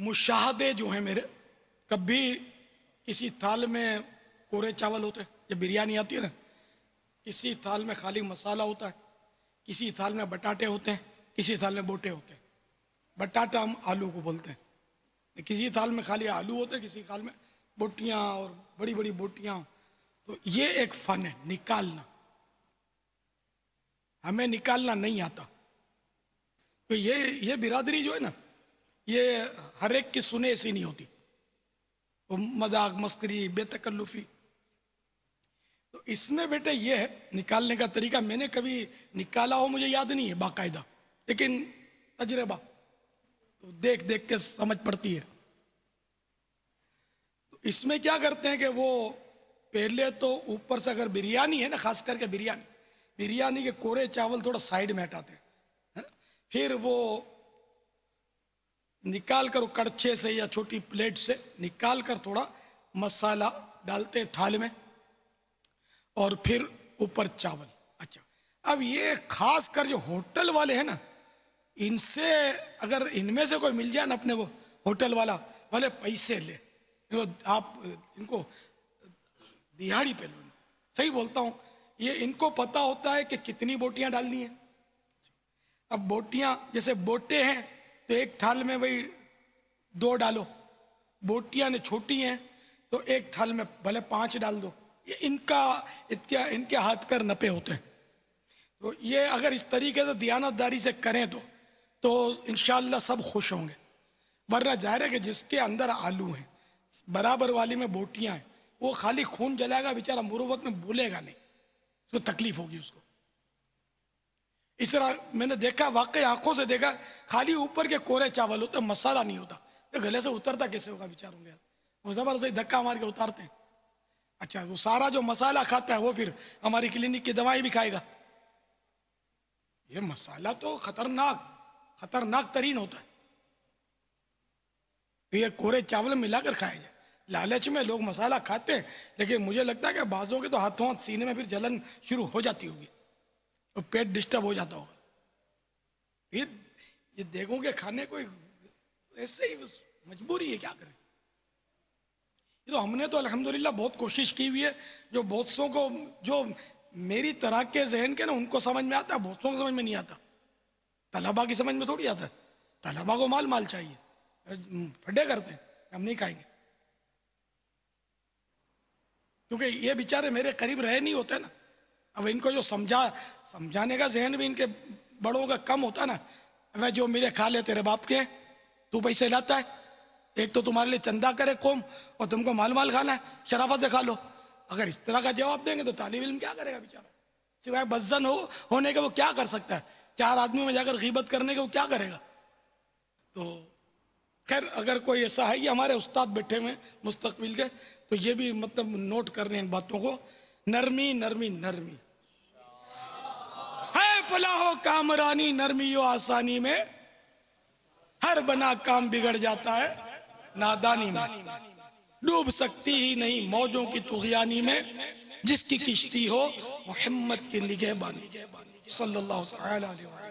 मुशाहदे जो हैं मेरे कभी किसी थाल में कोरे चावल होते हैं जब बिरयानी आती है ना किसी थाल में खाली मसाला होता है किसी थाल में बटाटे होते हैं किसी थाल में बोटे होते हैं बटाटा हम आलू को बोलते हैं किसी थाल में खाली आलू होते हैं किसी थाल में बोटियाँ और बड़ी बड़ी बोटियाँ तो ये एक फन है निकालना हमें निकालना नहीं आता तो ये ये बिरादरी जो है ना ये हर एक की सुने ऐसी नहीं होती वो मजाक मस्करी बेतकल्लुफी तो इसमें बेटे ये है निकालने का तरीका मैंने कभी निकाला हो मुझे याद नहीं है बाकायदा लेकिन तजर्बा तो देख देख के समझ पड़ती है तो इसमें क्या करते हैं कि वो पहले तो ऊपर से अगर बिरयानी है ना खास करके बिरयानी बिरयानी के कोरे चावल थोड़ा साइड में हटाते हैं फिर वो निकाल कर कड़छे से या छोटी प्लेट से निकाल कर थोड़ा मसाला डालते थाल में और फिर ऊपर चावल अच्छा अब ये खास कर जो होटल वाले हैं ना इनसे अगर इनमें से कोई मिल जाए ना अपने को होटल वाला भले पैसे ले तो आप इनको दिहाड़ी पे लो सही बोलता हूँ ये इनको पता होता है कि कितनी बोटियाँ डालनी है अब बोटियाँ जैसे बोटे हैं तो एक थाल में भाई दो डालो बोटियाँ ने छोटी हैं तो एक थाल में भले पांच डाल दो ये इनका इतके इनके हाथ पैर नपे होते हैं तो ये अगर इस तरीके से दयानतदारी से करें तो तो इन सब खुश होंगे वरना जाहिर है कि जिसके अंदर आलू हैं बराबर वाली में बोटियाँ हैं वो खाली खून जलाएगा बेचारा मुरुवत में बोलेगा नहीं उसको तकलीफ होगी उसको इस तरह मैंने देखा वाकई आंखों से देखा खाली ऊपर के कोरे चावल होते मसाला नहीं होता तो गले से उतरता कैसे होगा बेचारों के वो जबरदस्त धक्का मार के उतारते हैं अच्छा वो सारा जो मसाला खाता है वो फिर हमारी क्लिनिक की दवाई भी खाएगा ये मसाला तो खतरनाक खतरनाक तरीन होता है तो ये कोरे चावल मिलाकर खाए जाए लालच में लोग मसाला खाते हैं लेकिन मुझे लगता है कि बाजों के तो हाथों हाथ सीने में फिर जलन शुरू हो जाती होगी तो पेट डिस्टर्ब हो जाता होगा ये ये देखोगे खाने कोई ऐसे ही बस मजबूरी है क्या करें ये तो हमने तो अल्हम्दुलिल्लाह बहुत कोशिश की हुई है जो बहुत सो को जो मेरी तरह के जहन के ना उनको समझ में आता है बहुत सो को समझ में नहीं आता तलबा की समझ में थोड़ी आता है तलबा को माल माल चाहिए फटे करते हैं हम नहीं खाएंगे क्योंकि ये बेचारे मेरे करीब रहे नहीं होते ना अब इनको जो समझा समझाने का जहन भी इनके बड़ों का कम होता ना वह जो मिले खा ले तेरे बाप के तू पैसे लाता है एक तो तुम्हारे लिए चंदा करे कौम और तुमको माल माल खाना है शराफत से खा लो अगर इस तरह का जवाब देंगे तो तालब इलम क्या करेगा बेचारा सिवाय बजन हो होने के वो क्या कर सकता है चार आदमी में जाकर गीबत करने के वो क्या करेगा तो खैर अगर कोई ऐसा है कि हमारे उस्ताद बैठे हुए मुस्तबिल के तो ये भी मतलब नोट कर रहे हैं इन बातों को नरमी नरमी नरमी है फलाहो कामरानी नरमी यो आसानी में हर बना काम बिगड़ जाता है नादानी में डूब सकती ही नहीं मौजों की तुगयानी में जिसकी किश्ती हो मोहम्मद की निगहबानी सल्लल्लाहु अलैहि वसल्लम